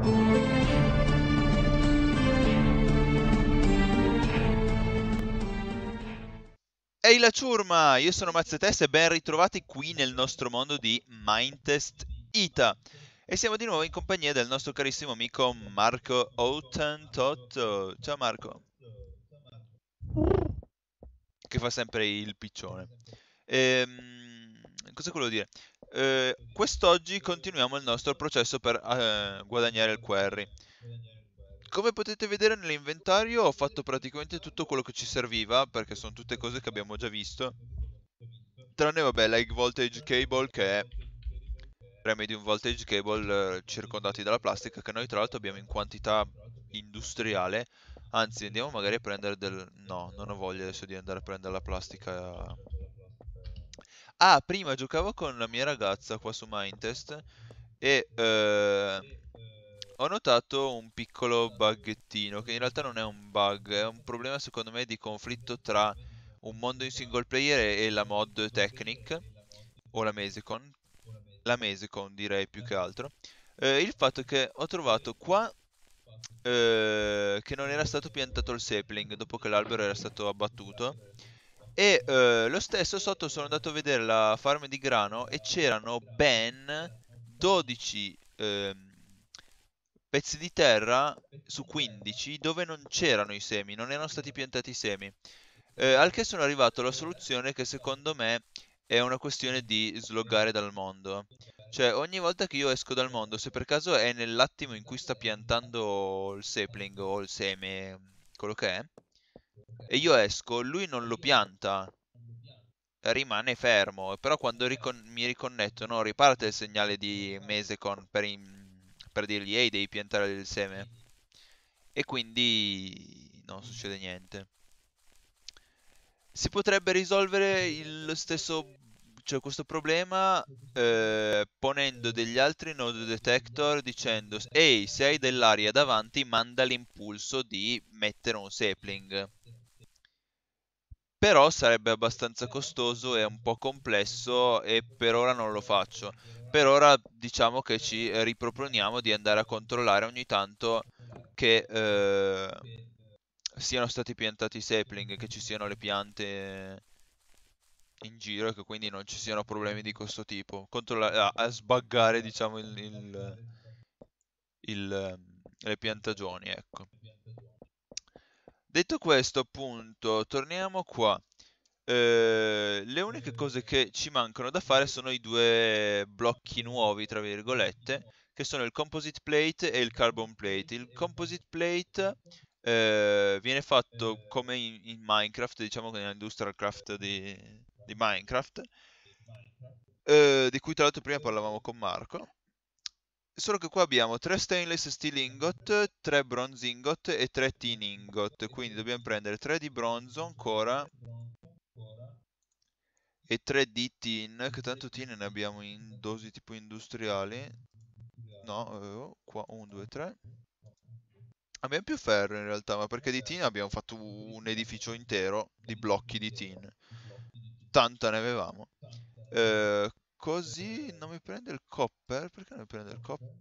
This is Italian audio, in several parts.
Ehi hey la ciurma, io sono Mazzetes e ben ritrovati qui nel nostro mondo di Mindtest Ita. E siamo di nuovo in compagnia del nostro carissimo amico Marco Outantotto. Ciao Marco. Che fa sempre il piccione. Ehm, cosa volevo dire? Eh, quest'oggi continuiamo il nostro processo per eh, guadagnare il query. Come potete vedere nell'inventario ho fatto praticamente tutto quello che ci serviva, perché sono tutte cose che abbiamo già visto. Tranne, vabbè, la like voltage cable che è remedium voltage cable eh, circondati dalla plastica, che noi tra l'altro abbiamo in quantità industriale. Anzi, andiamo magari a prendere del... No, non ho voglia adesso di andare a prendere la plastica Ah, prima giocavo con la mia ragazza qua su Mindtest e eh, ho notato un piccolo buggettino che in realtà non è un bug, è un problema secondo me di conflitto tra un mondo in single player e la mod Technic o la Mesicon, la Mesicon direi più che altro. Eh, il fatto che ho trovato qua eh, che non era stato piantato il sapling dopo che l'albero era stato abbattuto e eh, lo stesso sotto sono andato a vedere la farm di grano e c'erano ben 12 eh, pezzi di terra su 15 dove non c'erano i semi, non erano stati piantati i semi. Eh, al che sono arrivato alla soluzione che secondo me è una questione di slogare dal mondo. Cioè, ogni volta che io esco dal mondo, se per caso è nell'attimo in cui sta piantando il sapling o il seme, quello che è, e io esco, lui non lo pianta, rimane fermo, però quando ricon mi riconnettono riparte il segnale di Mesecon per, per dirgli ehi devi piantare il seme e quindi non succede niente. Si potrebbe risolvere lo stesso cioè, questo problema eh, ponendo degli altri node detector dicendo ehi se hai dell'aria davanti manda l'impulso di mettere un sapling però sarebbe abbastanza costoso e un po' complesso e per ora non lo faccio per ora diciamo che ci riproponiamo di andare a controllare ogni tanto che eh, siano stati piantati i sapling che ci siano le piante in giro e che quindi non ci siano problemi di questo tipo. Controllare, a, sbaggare, diciamo, il, il, il, le piantagioni, ecco. Detto questo, appunto, torniamo qua. Eh, le uniche cose che ci mancano da fare sono i due blocchi nuovi, tra virgolette, che sono il composite plate e il carbon plate. Il composite plate eh, viene fatto come in, in Minecraft, diciamo che nell'industrial craft di, di Minecraft, eh, di cui tra l'altro prima parlavamo con Marco. Solo che qua abbiamo 3 stainless steel ingot, 3 bronze ingot e 3 tin ingot, quindi dobbiamo prendere 3 di bronzo ancora e 3 di tin, che tanto tin ne abbiamo in dosi tipo industriali. No, eh, qua 1, 2, 3. Abbiamo più ferro in realtà, ma perché di tin abbiamo fatto un edificio intero di blocchi di tin. 80 ne avevamo. Eh. eh, così non mi prende il copper. Perché non mi prende il copper?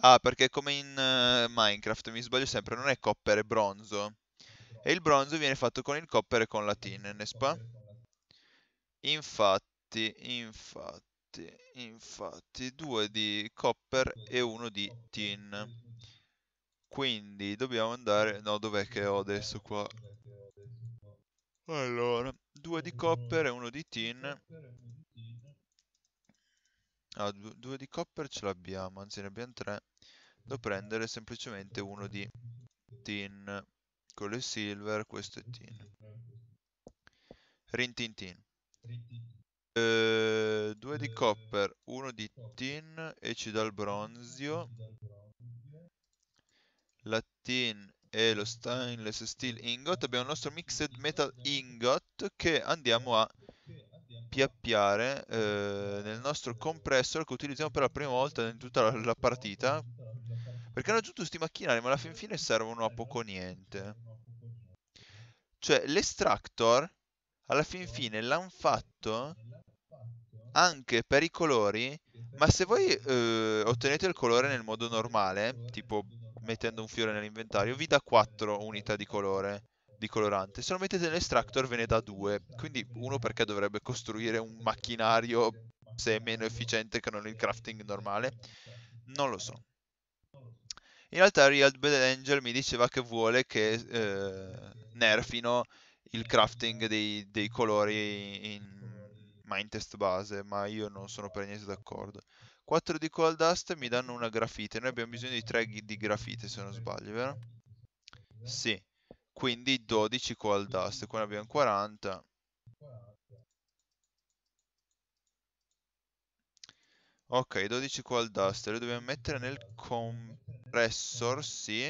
Ah, perché come in uh, Minecraft, mi sbaglio sempre, non è copper, è bronzo. E il bronzo viene fatto con il copper e con la tin, nespa? Infatti, infatti, infatti, due di copper e uno di tin. Quindi dobbiamo andare... No, dov'è che ho adesso qua? Allora, due di copper e uno di tin. Ah, due, di copper ce l'abbiamo, anzi ne abbiamo tre. Devo prendere semplicemente uno di tin. Con le silver, questo è tin. Rintintin. Eh, due di copper, uno di tin e ci dà il bronzio la e lo stainless steel ingot, abbiamo il nostro mixed metal ingot che andiamo a piappiare eh, nel nostro compressor che utilizziamo per la prima volta in tutta la, la partita perché hanno aggiunto questi macchinari ma alla fin fine servono a poco niente cioè l'estractor alla fin fine l'hanno fatto anche per i colori ma se voi eh, ottenete il colore nel modo normale tipo mettendo un fiore nell'inventario, vi dà 4 unità di colore, di colorante. Se lo mettete nell'extractor ve ne dà 2, quindi uno perché dovrebbe costruire un macchinario se è meno efficiente che non il crafting normale, non lo so. In realtà Real Bad Angel mi diceva che vuole che eh, nerfino il crafting dei, dei colori in, in Mind Test base, ma io non sono per niente d'accordo. 4 di coal dust mi danno una grafite. Noi abbiamo bisogno di 3 di grafite se non sbaglio, vero? Sì. Quindi 12 coal dust. Qua ne abbiamo 40. Ok, 12 coal dust. Le dobbiamo mettere nel compressor, sì.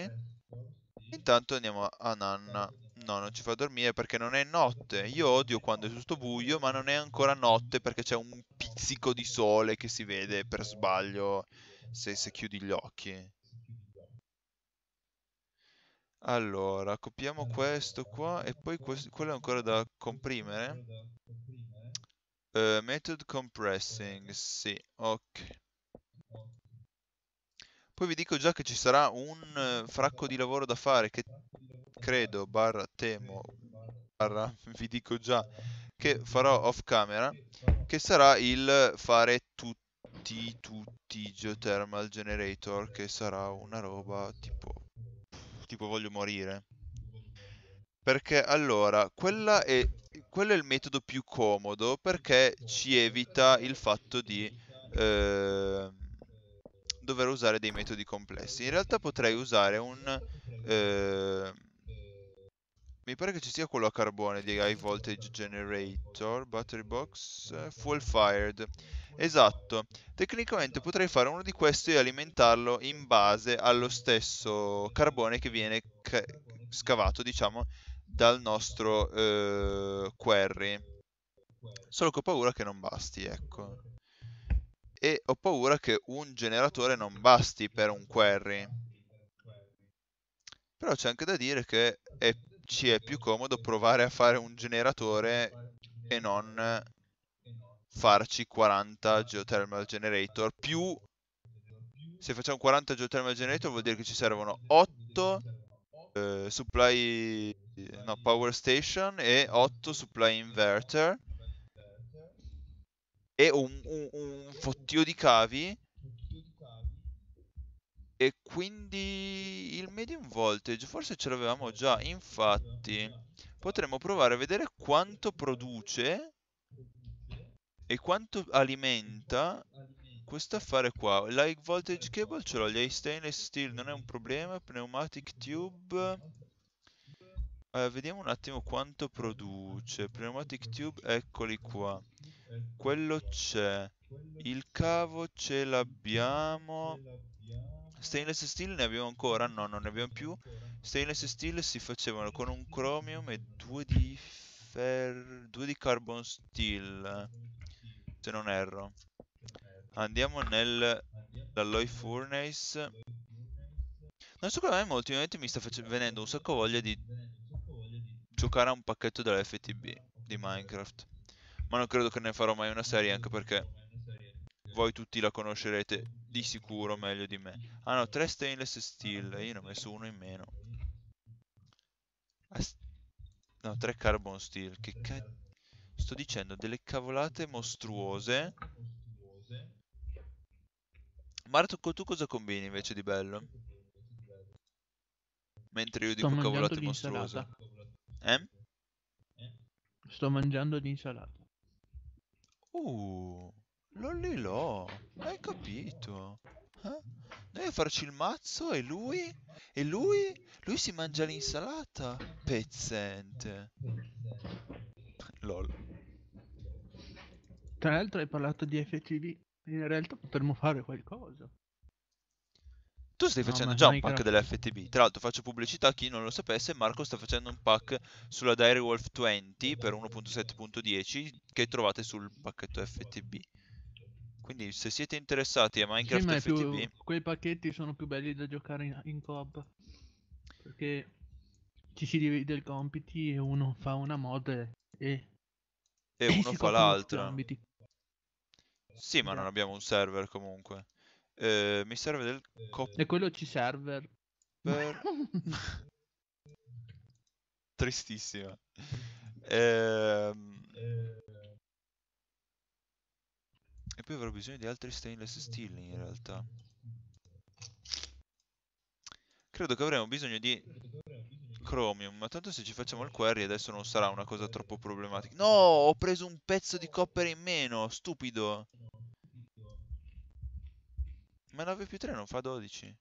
Intanto andiamo a Nanna. No, non ci fa dormire perché non è notte. Io odio quando è tutto buio, ma non è ancora notte perché c'è un pizzico di sole che si vede per sbaglio se, se chiudi gli occhi. Allora, copiamo questo qua e poi questo, quello è ancora da comprimere. Uh, method compressing, sì, ok. Poi vi dico già che ci sarà un eh, fracco di lavoro da fare che credo barra temo barra vi dico già che farò off camera che sarà il fare tutti tutti geothermal generator che sarà una roba tipo tipo voglio morire perché allora quella è quello è il metodo più comodo perché ci evita il fatto di eh, dover usare dei metodi complessi in realtà potrei usare un eh, mi pare che ci sia quello a carbone di High Voltage Generator, Battery Box, uh, eh, Full Fired. Esatto, tecnicamente potrei fare uno di questi e alimentarlo in base allo stesso carbone che viene scavato, diciamo, dal nostro uh, query. Solo che ho paura che non basti, ecco. E ho paura che un generatore non basti per un query. Però c'è anche da dire che è ci è più comodo provare a fare un generatore e non farci 40 geothermal generator più se facciamo 40 geothermal generator vuol dire che ci servono 8 eh, supply no, power station e 8 supply inverter e un, un, un fottio di cavi e quindi il medium voltage forse ce l'avevamo già, infatti potremmo provare a vedere quanto produce e quanto alimenta questo affare qua. Light voltage cable ce l'ho, gli high stainless steel non è un problema, pneumatic tube... Eh, vediamo un attimo quanto produce. Pneumatic tube, eccoli qua. Quello c'è. Il cavo ce l'abbiamo Stainless steel ne abbiamo ancora? No, non ne abbiamo più. Stainless steel si facevano con un chromium e due di fer... due di carbon steel, se non erro. Andiamo nel alloy furnace. Non so come mai, ma ultimamente mi sta venendo un sacco voglia di giocare a un pacchetto della FTB di Minecraft. Ma non credo che ne farò mai una serie, anche perché voi tutti la conoscerete di sicuro meglio di me. Ah no, 3 stainless steel. Io ne ho messo uno in meno. Ah, no, tre carbon steel. Che cazzo. Sto dicendo delle cavolate mostruose. Marco, tu cosa combini invece di bello? Mentre io dico cavolate mostruose. Eh? Sto mangiando di insalata. Uh. Lollilò, hai capito? Eh? Noi a farci il mazzo e lui? E lui? Lui si mangia l'insalata? Pezzente. Lol. Tra l'altro hai parlato di FCD. In realtà potremmo fare qualcosa. Tu stai facendo già un pack dell'FTB. Tra l'altro faccio pubblicità a chi non lo sapesse, Marco sta facendo un pack sulla Dire Wolf 20 per 1.7.10 che trovate sul pacchetto FTB. Quindi se siete interessati a Minecraft sì, FTP... Più, quei pacchetti sono più belli da giocare in, in coop. Perché ci si divide i compiti e uno fa una mod e... E, e uno fa l'altra. Sì, ma non esatto. abbiamo un server comunque. Eh, mi serve del cop... E quello ci serve. Per... Tristissima. Eh, più avrò bisogno di altri stainless steel in realtà. Credo che avremo bisogno di chromium, ma tanto se ci facciamo il query adesso non sarà una cosa troppo problematica. No, ho preso un pezzo di copper in meno, stupido. Ma 9 più 3 non fa 12.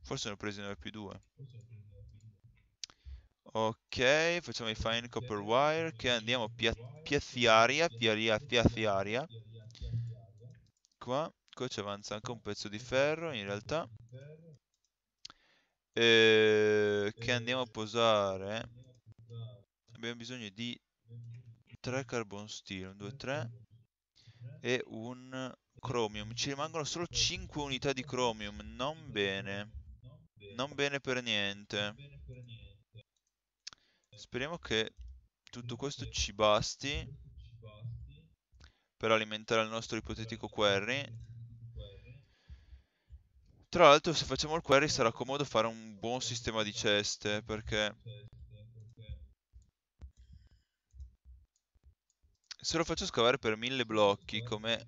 Forse ne ho presi 9 più 2. Ok, facciamo i fine copper wire che andiamo a pia piazziaria, piazziaria, piazziaria qua. Qua ci avanza anche un pezzo di ferro in realtà. Eh, eh, che andiamo a posare. Abbiamo bisogno di 3 carbon steel, 1, 2, 3 e un chromium. Ci rimangono solo 5 unità di chromium, non bene. Non bene per niente. Speriamo che tutto questo ci basti per alimentare il nostro ipotetico query. Tra l'altro se facciamo il query sarà comodo fare un buon sistema di ceste perché se lo faccio scavare per mille blocchi come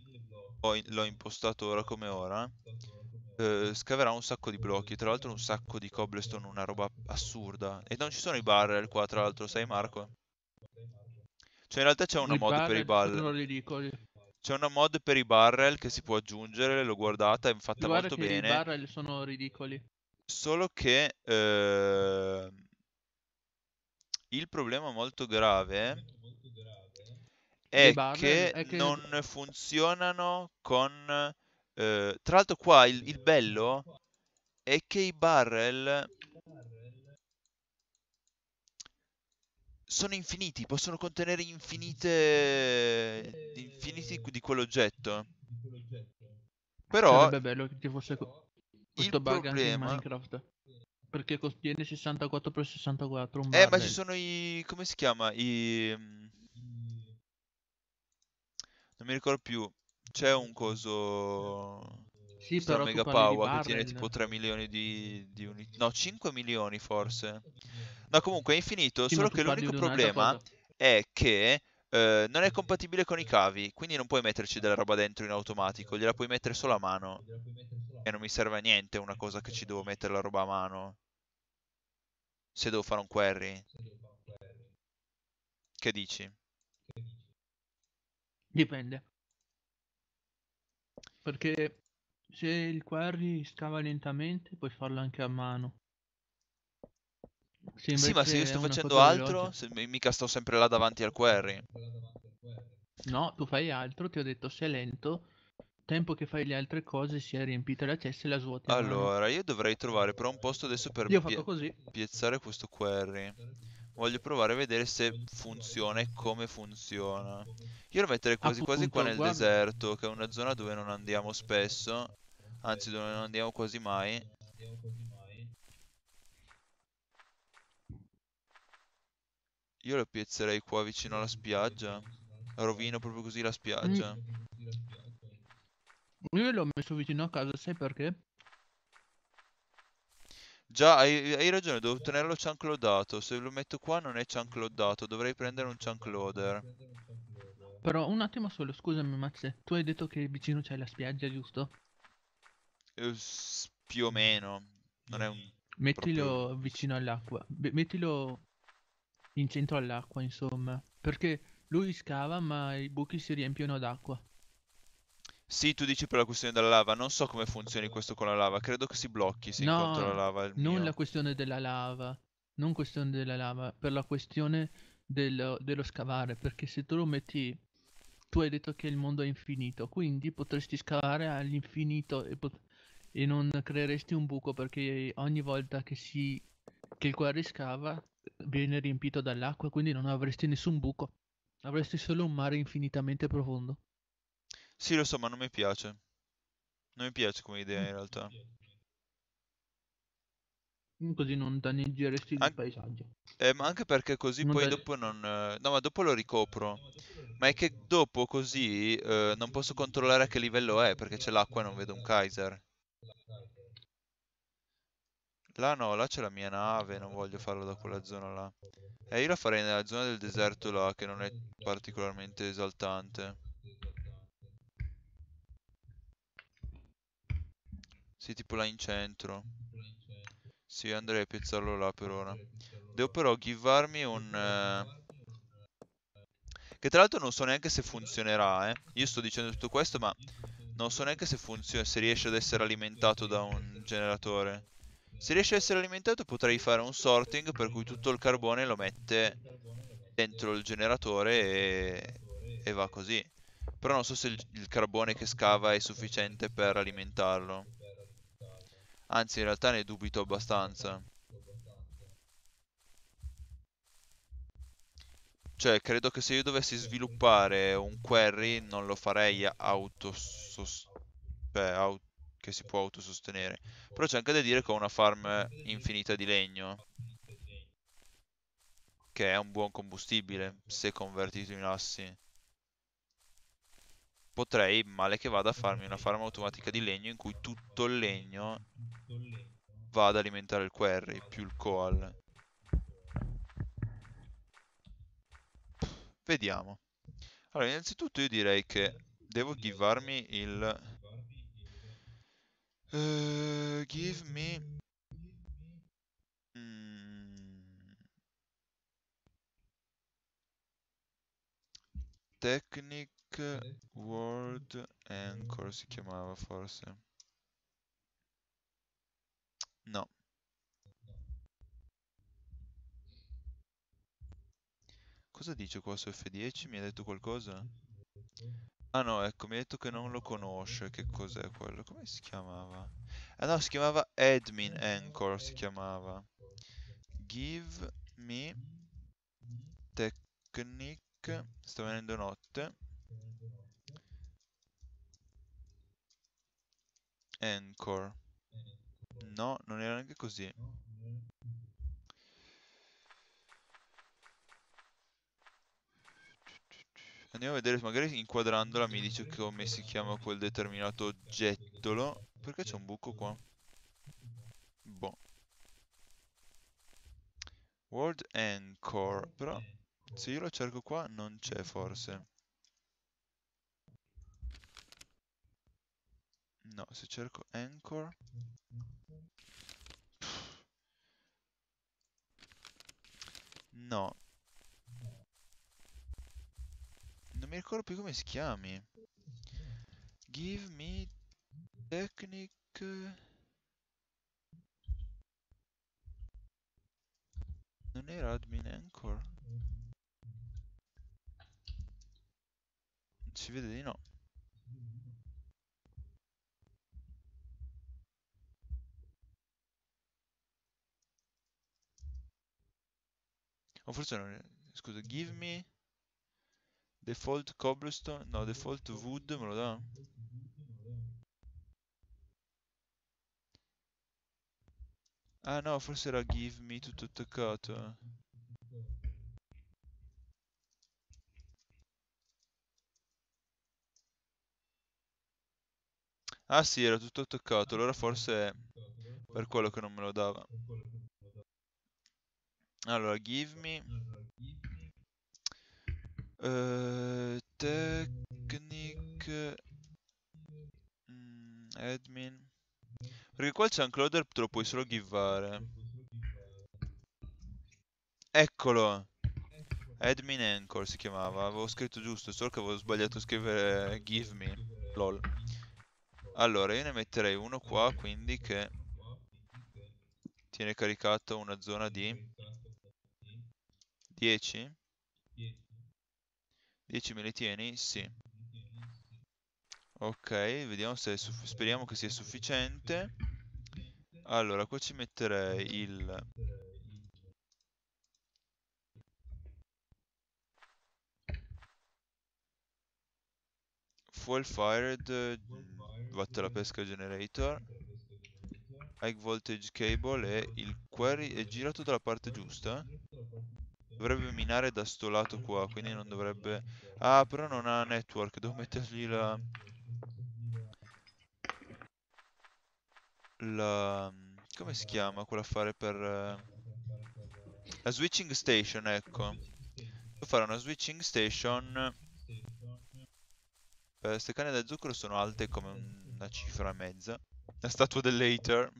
l'ho impostato ora come ora eh, scaverà un sacco di blocchi tra l'altro un sacco di cobblestone una roba assurda e non ci sono i barrel qua tra l'altro sai Marco? Cioè in realtà c'è una il mod per i barrel. C'è una mod per i barrel che si può aggiungere, l'ho guardata, è fatta molto bene. I barrel sono ridicoli. Solo che eh, il problema molto grave è che, è che, non funzionano con... Eh, tra l'altro qua il, il bello è che i barrel sono infiniti, possono contenere infinite infiniti di quell'oggetto. Però sarebbe bello che ci fosse questo bug problema... anche in Minecraft. Perché contiene 64x64 un Eh, ma ci sono i come si chiama? I Non mi ricordo più. C'è un coso sì, sta però Mega Power che tiene tipo 3 milioni di, di unità. No, 5 milioni forse. No, comunque è infinito. Sì, solo che l'unico problema è che eh, non è compatibile con i cavi. Quindi non puoi metterci della roba dentro in automatico. Gliela puoi mettere solo a mano. E non mi serve a niente una cosa che ci devo mettere la roba a mano. Se devo fare un query. Che dici? Dipende. Perché se il query scava lentamente puoi farlo anche a mano. Se sì, ma se io sto facendo altro, se, mica sto sempre là davanti al query. No, tu fai altro, ti ho detto se è lento, tempo che fai le altre cose si è riempita la cesta e la svuota. Allora, io dovrei trovare però un posto adesso per pie- piazzare questo query. Voglio provare a vedere se funziona e come funziona. Io lo metterei quasi Appunto, quasi qua nel guarda. deserto, che è una zona dove non andiamo spesso. Anzi, dove non andiamo quasi mai. Io lo piazzerei qua vicino alla spiaggia. Rovino proprio così la spiaggia. Mm. Io l'ho messo vicino a casa, sai perché? Già, hai, hai ragione, devo tenerlo chunk chanclodato. Se lo metto qua non è chunk chanclodato, dovrei prendere un chunk loader. Però un attimo solo, scusami Max, tu hai detto che vicino c'è la spiaggia, giusto? Eh, più o meno, non è un... Mettilo proprio... vicino all'acqua, mettilo in centro all'acqua, insomma, perché lui scava ma i buchi si riempiono d'acqua. Sì, tu dici per la questione della lava, non so come funzioni questo con la lava, credo che si blocchi se no, incontro la lava. non mio. la questione della lava, non questione della lava, per la questione del, dello scavare, perché se tu lo metti, tu hai detto che il mondo è infinito, quindi potresti scavare all'infinito e, e non creeresti un buco perché ogni volta che, si, che il quarry scava viene riempito dall'acqua, quindi non avresti nessun buco, avresti solo un mare infinitamente profondo. Sì, lo so, ma non mi piace. Non mi piace come idea in realtà. Così non danneggeresti An- il paesaggio. Eh, ma anche perché così non poi dare... dopo non... Eh, no, ma dopo lo ricopro. Ma è che dopo così eh, non posso controllare a che livello è, perché c'è l'acqua e non vedo un Kaiser. Là no, là c'è la mia nave, non voglio farlo da quella zona là. E eh, io la farei nella zona del deserto là, che non è particolarmente esaltante. Sì, tipo là in centro. Sì, andrei a piazzarlo là per ora. Devo però givarmi eh, un... Eh... Che tra l'altro non so neanche se funzionerà, eh. Io sto dicendo tutto questo, ma non so neanche se funziona, se riesce ad essere alimentato da un generatore. Se riesce ad essere alimentato potrei fare un sorting per cui tutto il carbone lo mette dentro il generatore e, e va così. Però non so se il, il carbone che scava è sufficiente per alimentarlo. Anzi, in realtà ne dubito abbastanza. Cioè, credo che se io dovessi sviluppare un query non lo farei autosos... Beh, aut che si può autosostenere. Però c'è anche da dire che ho una farm infinita di legno. Che è un buon combustibile, se convertito in assi potrei male che vada a farmi una farma automatica di legno in cui tutto il legno va ad alimentare il quarry più il coal. Vediamo. Allora, innanzitutto io direi che devo givarmi il... Uh, give me... Mm... Technic... World Anchor si chiamava forse. No. Cosa dice qua su F10? Mi ha detto qualcosa? Ah no, ecco, mi ha detto che non lo conosce. Che cos'è quello? Come si chiamava? Ah no, si chiamava Admin Anchor, si chiamava. Give me technique. Sta venendo notte. Anchor. No, non era neanche così. Andiamo a vedere, magari inquadrandola mi dice come si chiama quel determinato oggettolo. Perché c'è un buco qua? Boh. World Anchor, però se io lo cerco qua non c'è forse. No, se cerco Anchor... No. Non mi ricordo più come si chiami. Give me technique... Non era admin anchor? Si vede di no. No, forse non... è, Scusa, give me... Default cobblestone... No, default wood me lo dà? Ah no, forse era give me tutto attaccato. Ah sì, era tutto attaccato, allora forse è per quello che non me lo dava. Allora, give me... Uh, eh, technique... Mm, admin... Perché qua c'è un loader, te lo puoi solo givare. Eccolo! Admin Anchor si chiamava, avevo scritto giusto, solo che avevo sbagliato a scrivere give me, lol. Allora, io ne metterei uno qua, quindi che tiene caricato una zona di 10? 10 me li tieni? Sì. Ok, vediamo se speriamo che sia sufficiente. Allora, qua ci metterei il... Fuel fired, watt alla pesca generator, high voltage cable e il query è girato dalla parte giusta? Dovrebbe minare da sto lato qua, quindi non dovrebbe... Ah, però non ha network, devo mettergli la... La... come si chiama quell'affare per... Eh, la switching station, ecco. Devo fare una switching station... Queste eh, canne da zucchero sono alte come una cifra e mezza. La statua dell'Hater,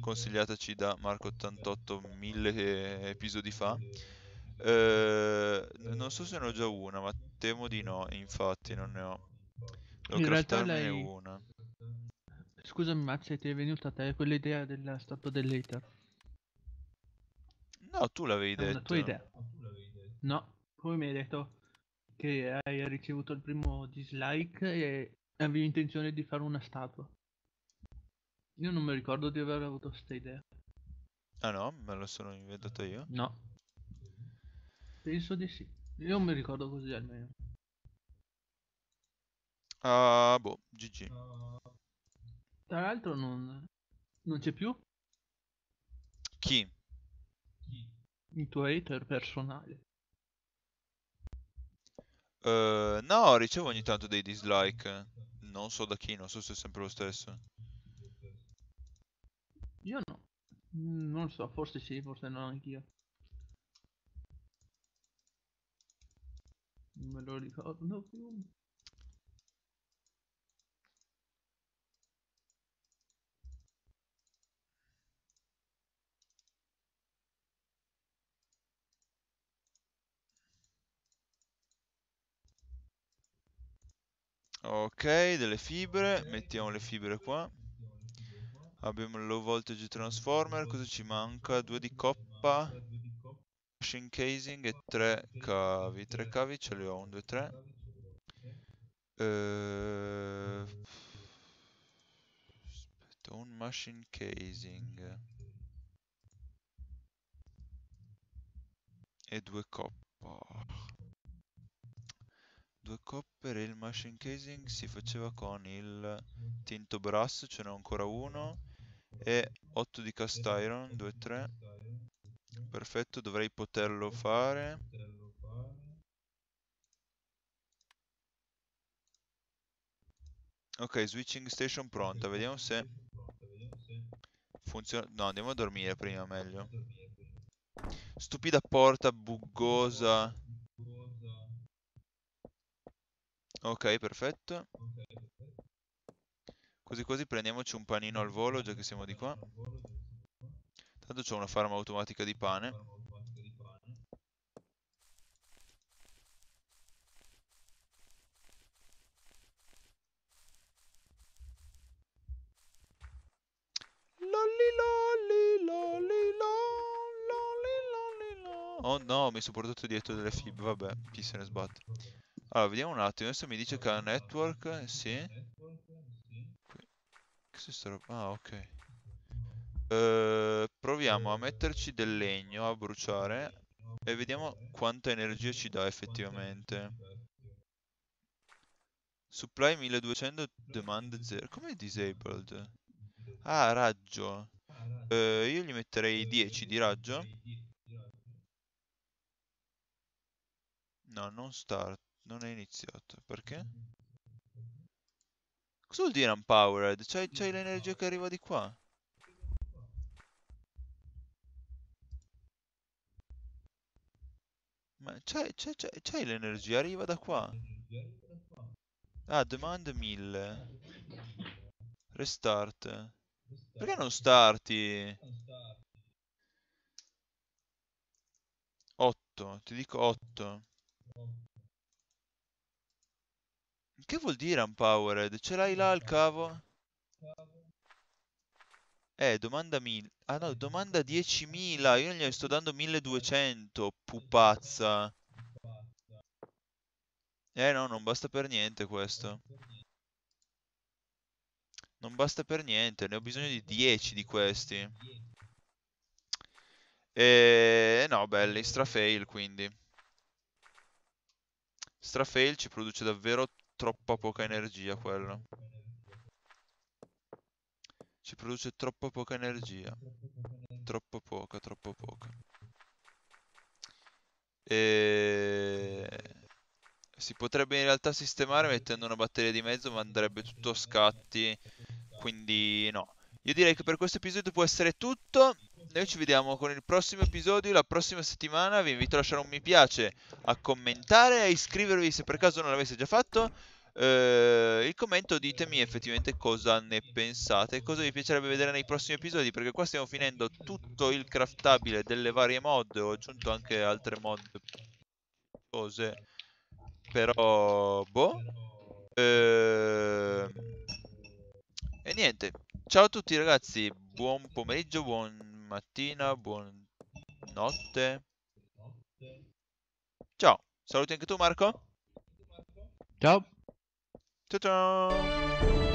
consigliataci da Marco88 mille eh, episodi fa. Eh, non so se ne ho già una, ma temo di no, infatti non ne ho. Devo In realtà lei... una. Scusami Max, ti è venuta a te quell'idea della statua dell'Ether? No, tu l'avevi detto. Ah, è tua idea. No, come mi hai detto che hai ricevuto il primo dislike e avevi intenzione di fare una statua. Io non mi ricordo di aver avuto questa idea. Ah no, me la sono inventata io? No, Penso di sì. Io mi ricordo così almeno. Ah, uh, boh, GG. Uh, tra l'altro non, non c'è più? Chi? Il tuo hater personale. Uh, no, ricevo ogni tanto dei dislike. Non so da chi, non so se è sempre lo stesso. Io no. Mm, non so, forse sì, forse no anch'io. Non me lo ricordo più. Ok, delle fibre, mettiamo le fibre qua. Abbiamo il low voltage transformer, cosa ci manca? Due di coppa. Shin casing e tre cavi. Tre cavi ce li ho, un, 2, 3. Uh, aspetta, un machine casing. E due coppe. Due coppe e il machine casing si faceva con il tinto brass, ce n'è ancora uno. E 8 di cast iron, 2, 3. Perfetto, dovrei poterlo fare. Ok, switching station pronta, vediamo se funziona. No, andiamo a dormire prima, meglio. Stupida porta buggosa. Ok, perfetto. Così così prendiamoci un panino al volo, già che siamo di qua. Tanto c'è una farma automatica di pane. Lolli lolli lolli lolli lolli lolli Oh no, mi sono portato dietro delle fibre, vabbè, chi se ne sbatte. Allora, vediamo un attimo, adesso mi dice che ha network, sì. Qui. Che sta roba? Ah, ok. Eh, proviamo a mm. metterci del legno a bruciare e vediamo quanta energia ci dà effettivamente. Supply 1200, demand 0. Com'è disabled? Ah, raggio. Uh, io gli metterei 10 di raggio. No, non start. Non è iniziato. Perché? Cosa vuol dire unpowered? C'hai l'energia che arriva di qua? Ma c'è, l'energia, arriva da qua. Ah, demand 1000. Restart. Perché non starti? 8, ti dico 8. Che vuol dire unpowered? Ce l'hai là il cavo? Eh, domanda 1000. Ah no, domanda 10.000, io gli sto dando 1.200, pupazza. Eh no, non basta per niente questo. Non basta per niente, ne ho bisogno di 10 di questi. E eh, no, belli, strafail quindi. Strafail ci produce davvero troppa poca energia quello ci produce troppo poca energia. Troppo poca, troppo poca. E... Si potrebbe in realtà sistemare mettendo una batteria di mezzo, ma andrebbe tutto a scatti. Quindi no. Io direi che per questo episodio può essere tutto. Noi ci vediamo con il prossimo episodio la prossima settimana. Vi invito a lasciare un mi piace, a commentare, a iscrivervi se per caso non l'avesse già fatto eh, il commento ditemi effettivamente cosa ne pensate, cosa vi piacerebbe vedere nei prossimi episodi, perché qua stiamo finendo tutto il craftabile delle varie mod, ho aggiunto anche altre mod cose, però boh. Eh, e niente, ciao a tutti ragazzi, buon pomeriggio, buon mattina, buon notte. Ciao, saluti anche tu Marco. Ciao. 짜잔